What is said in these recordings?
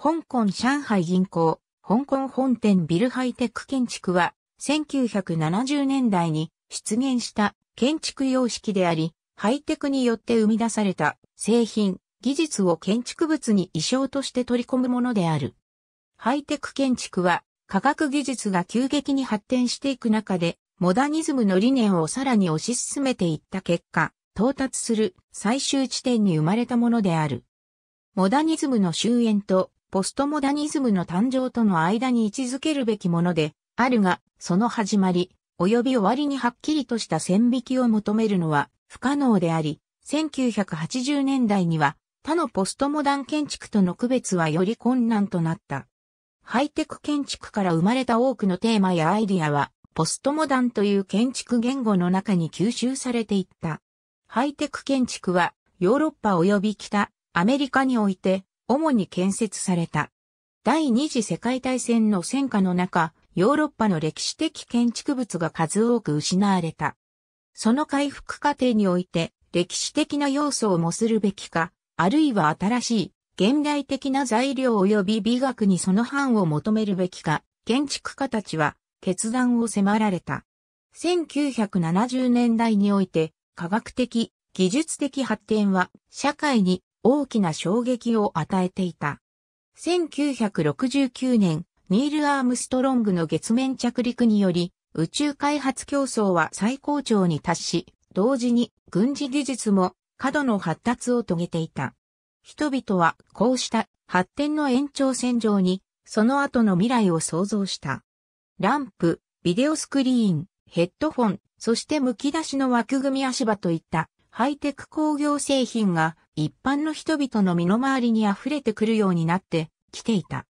香港上海銀行、香港本店ビルハイテック建築は、1970年代に出現した建築様式であり、ハイテクによって生み出された製品、技術を建築物に意匠として取り込むものである。ハイテク建築は科学技術が急激に発展していく中で、モダニズムの理念をさらに推し進めていった結果、到達する最終地点に生まれたものである。モダニズムの終焉とポストモダニズムの誕生との間に位置づけるべきもので、あるが、その始まり、及び終わりにはっきりとした線引きを求めるのは不可能であり、1980年代には他のポストモダン建築との区別はより困難となった。ハイテク建築から生まれた多くのテーマやアイディアは、ポストモダンという建築言語の中に吸収されていった。ハイテク建築は、ヨーロッパ及び北、アメリカにおいて、主に建設された。第二次世界大戦の戦火の中、ヨーロッパの歴史的建築物が数多く失われた。その回復過程において、歴史的な要素をもするべきか、あるいは新しい、現代的な材料及び美学にその範を求めるべきか、建築家たちは決断を迫られた。1970年代において、科学的、技術的発展は社会に大きな衝撃を与えていた。1969年、ニール・アームストロングの月面着陸により、宇宙開発競争は最高潮に達し、同時に軍事技術も過度の発達を遂げていた。人々はこうした発展の延長線上に、その後の未来を想像した。ランプ、ビデオスクリーン、ヘッドフォン、そして剥き出しの枠組み足場といったハイテク工業製品が一般の人々の身の回りに溢れてくるようになってきていた。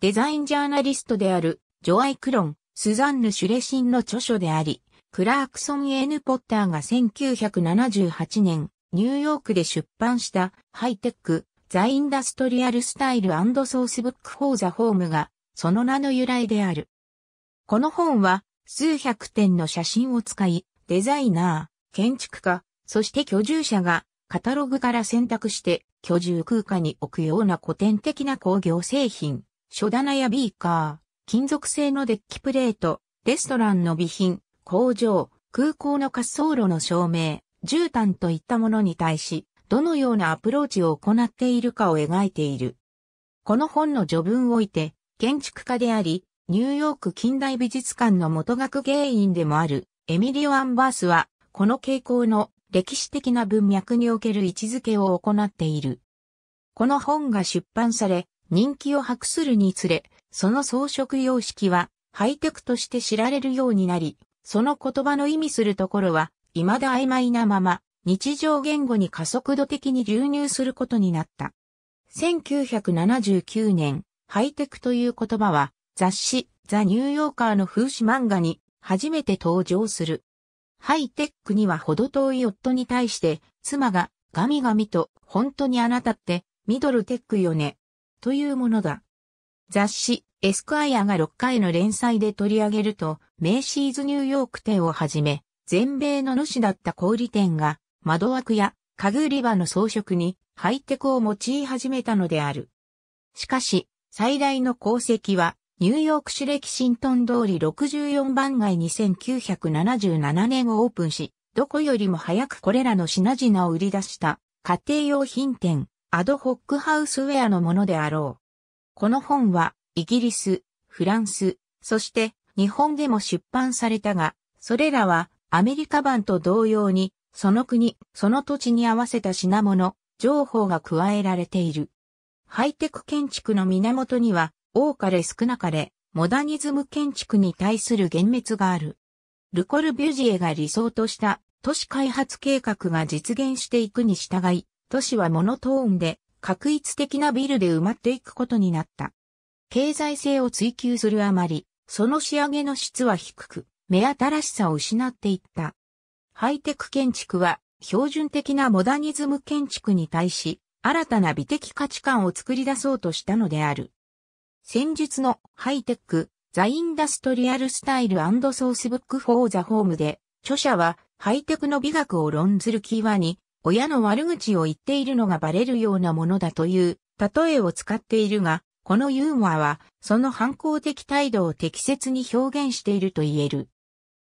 デザインジャーナリストであるジョアイ・クロン、スザンヌ・シュレシンの著書であり、クラークソン・エヌ・ポッターが1978年、ニューヨークで出版したハイテック、ザ・インダストリアル・スタイル・ソースブック・フォー・ザ・ホームが、その名の由来である。この本は、数百点の写真を使い、デザイナー、建築家、そして居住者がカタログから選択して居住空間に置くような古典的な工業製品、書棚やビーカー、金属製のデッキプレート、レストランの備品、工場、空港の滑走路の照明、絨毯といったものに対し、どのようなアプローチを行っているかを描いている。この本の序文を置いて、建築家であり、ニューヨーク近代美術館の元学芸員でもあるエミリオ・アンバースは、この傾向の歴史的な文脈における位置づけを行っている。この本が出版され、人気を博するにつれ、その装飾様式はハイテクとして知られるようになり、その言葉の意味するところは、未だ曖昧なまま、日常言語に加速度的に流入することになった。1979年、ハイテクという言葉は、雑誌ザ・ニューヨーカーの風刺漫画に初めて登場する。ハイテックには程遠い夫に対して妻がガミガミと本当にあなたってミドルテックよねというものだ。雑誌エスクアイアが6回の連載で取り上げるとメイシーズニューヨーク店をはじめ全米の主だった小売店が窓枠や家具売り場の装飾にハイテクを用い始めたのである。しかし最大の功績はニューヨーク市歴新トン通り64番街2977年をオープンし、どこよりも早くこれらの品々を売り出した家庭用品店、アドホックハウスウェアのものであろう。この本は、イギリス、フランス、そして日本でも出版されたが、それらはアメリカ版と同様に、その国、その土地に合わせた品物、情報が加えられている。ハイテク建築の源には、多かれ少なかれ、モダニズム建築に対する幻滅がある。ルコルビュジエが理想とした都市開発計画が実現していくに従い、都市はモノトーンで、確一的なビルで埋まっていくことになった。経済性を追求するあまり、その仕上げの質は低く、目新しさを失っていった。ハイテク建築は、標準的なモダニズム建築に対し、新たな美的価値観を作り出そうとしたのである。戦術のハイテック、ザ・インダストリアル・スタイル・ソースブック・フォー・ザ・ホームで、著者はハイテクの美学を論ずるキーワに、親の悪口を言っているのがバレるようなものだという例えを使っているが、このユーモアは、その反抗的態度を適切に表現していると言える。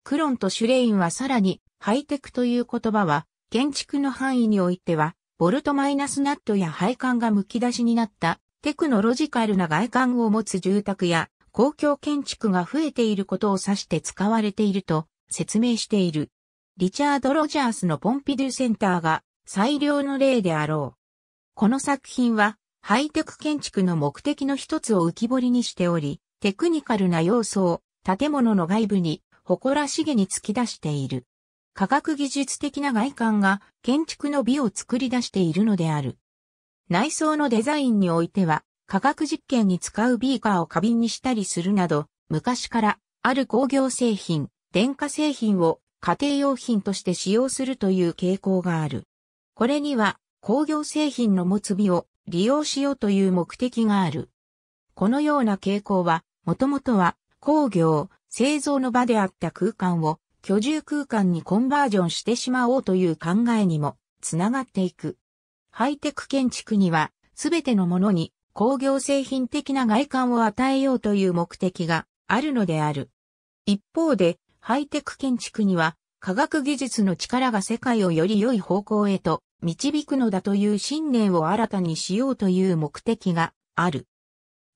クロンとシュレインはさらに、ハイテクという言葉は、建築の範囲においては、ボルトマイナスナットや配管が剥き出しになったテクノロジカルな外観を持つ住宅や公共建築が増えていることを指して使われていると説明している。リチャード・ロジャースのポンピドゥセンターが最良の例であろう。この作品はハイテク建築の目的の一つを浮き彫りにしており、テクニカルな要素を建物の外部に誇らしげに突き出している。科学技術的な外観が建築の美を作り出しているのである。内装のデザインにおいては、化学実験に使うビーカーを花瓶にしたりするなど、昔からある工業製品、電化製品を家庭用品として使用するという傾向がある。これには工業製品の持つ美を利用しようという目的がある。このような傾向は、もともとは工業、製造の場であった空間を居住空間にコンバージョンしてしまおうという考えにもつながっていく。ハイテク建築には、すべてのものに工業製品的な外観を与えようという目的があるのである。一方で、ハイテク建築には、科学技術の力が世界をより良い方向へと導くのだという信念を新たにしようという目的がある。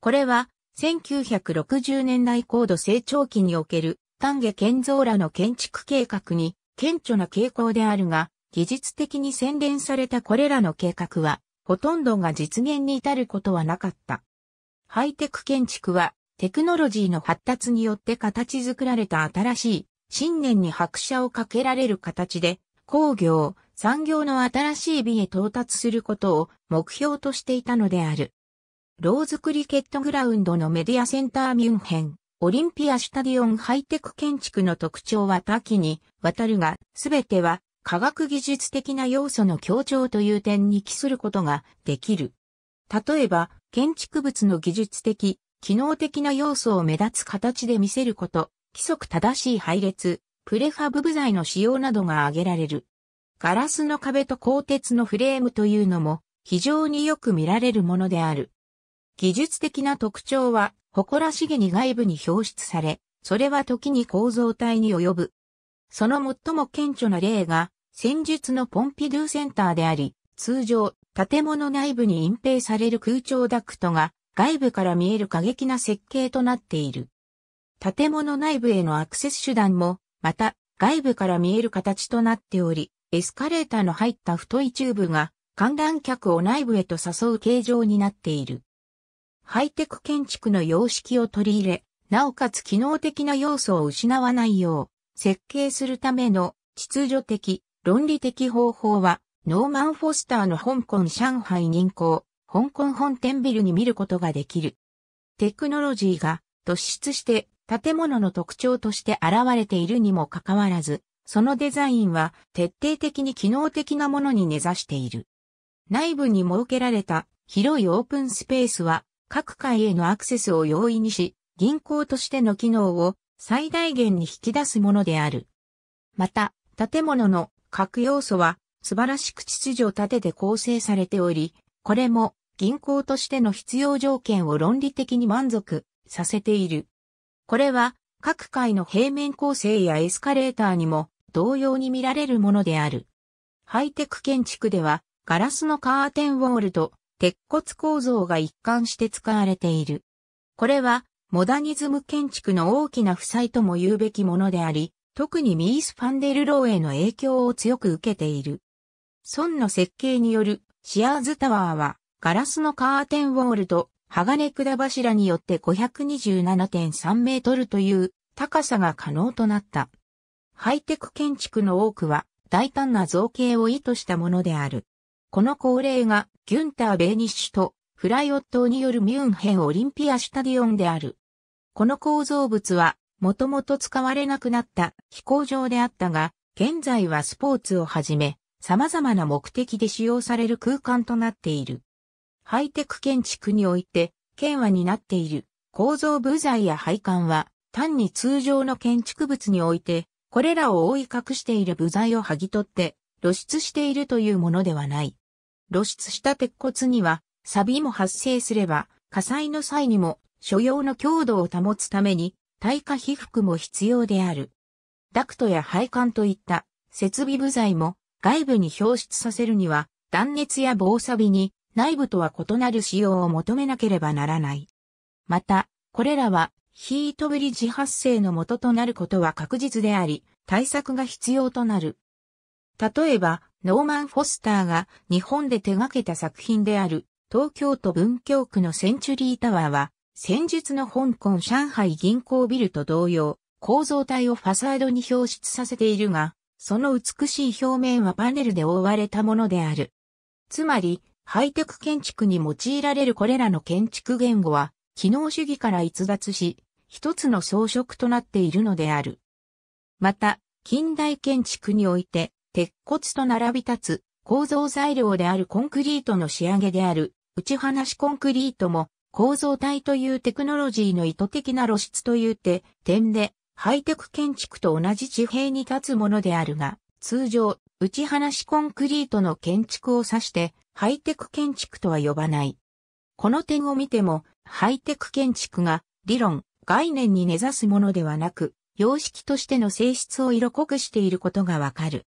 これは、1960年代高度成長期における丹下健三らの建築計画に顕著な傾向であるが、技術的に洗練されたこれらの計画は、ほとんどが実現に至ることはなかった。ハイテク建築は、テクノロジーの発達によって形作られた新しい、信念に拍車をかけられる形で、工業、産業の新しい美へ到達することを目標としていたのである。ローズクリケットグラウンドのメディアセンターミュンヘン、オリンピアシタディオンハイテク建築の特徴は多岐にわたるが、すべては科学技術的な要素の強調という点に帰することができる。例えば、建築物の技術的、機能的な要素を目立つ形で見せること、規則正しい配列、プレファブ部材の使用などが挙げられる。ガラスの壁と鋼鉄のフレームというのも非常によく見られるものである。技術的な特徴は誇らしげに外部に表出され、それは時に構造体に及ぶ。その最も顕著な例が戦術のポンピドゥセンターであり、通常、建物内部に隠蔽される空調ダクトが外部から見える過激な設計となっている。建物内部へのアクセス手段も、また外部から見える形となっており、エスカレーターの入った太いチューブが観覧客を内部へと誘う形状になっている。ハイテク建築の様式を取り入れ、なおかつ機能的な要素を失わないよう、設計するための秩序的、論理的方法は、ノーマン・フォスターの香港上海銀行、香港本店ビルに見ることができる。テクノロジーが突出して建物の特徴として現れているにもかかわらず、そのデザインは徹底的に機能的なものに根ざしている。内部に設けられた広いオープンスペースは各階へのアクセスを容易にし、銀行としての機能を最大限に引き出すものである。また、建物の各要素は素晴らしく秩序を立てて構成されており、これも銀行としての必要条件を論理的に満足させている。これは各界の平面構成やエスカレーターにも同様に見られるものである。ハイテク建築ではガラスのカーテンウォールと鉄骨構造が一貫して使われている。これはモダニズム建築の大きな負債とも言うべきものであり、特にミース・ファンデル・ローへの影響を強く受けている。孫の設計によるシアーズタワーはガラスのカーテンウォールと鋼管柱によって527.3メートルという高さが可能となった。ハイテク建築の多くは大胆な造形を意図したものである。この恒例がギュンター・ベーニッシュとフライオットによるミュンヘンオリンピア・スタディオンである。この構造物はもともと使われなくなった飛行場であったが、現在はスポーツをはじめ、様々な目的で使用される空間となっている。ハイテク建築において、県和になっている構造部材や配管は、単に通常の建築物において、これらを覆い隠している部材を剥ぎ取って、露出しているというものではない。露出した鉄骨には、錆も発生すれば、火災の際にも、所要の強度を保つために、耐火被覆も必要である。ダクトや配管といった設備部材も外部に表出させるには断熱や防錆に内部とは異なる仕様を求めなければならない。また、これらはヒートブリッジ発生の元となることは確実であり、対策が必要となる。例えば、ノーマン・フォスターが日本で手掛けた作品である東京都文京区のセンチュリータワーは先日の香港上海銀行ビルと同様、構造体をファサードに表出させているが、その美しい表面はパネルで覆われたものである。つまり、ハイテク建築に用いられるこれらの建築言語は、機能主義から逸脱し、一つの装飾となっているのである。また、近代建築において、鉄骨と並び立つ構造材料であるコンクリートの仕上げである、打ち放しコンクリートも、構造体というテクノロジーの意図的な露出という点で、ハイテク建築と同じ地平に立つものであるが、通常、打ち放しコンクリートの建築を指して、ハイテク建築とは呼ばない。この点を見ても、ハイテク建築が理論、概念に根ざすものではなく、様式としての性質を色濃くしていることがわかる。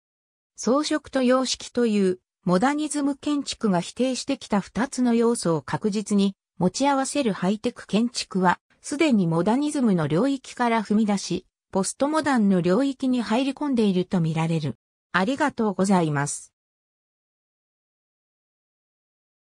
装飾と様式という、モダニズム建築が否定してきた二つの要素を確実に持ち合わせるハイテク建築は、すでにモダニズムの領域から踏み出し、ポストモダンの領域に入り込んでいるとみられる。ありがとうございます。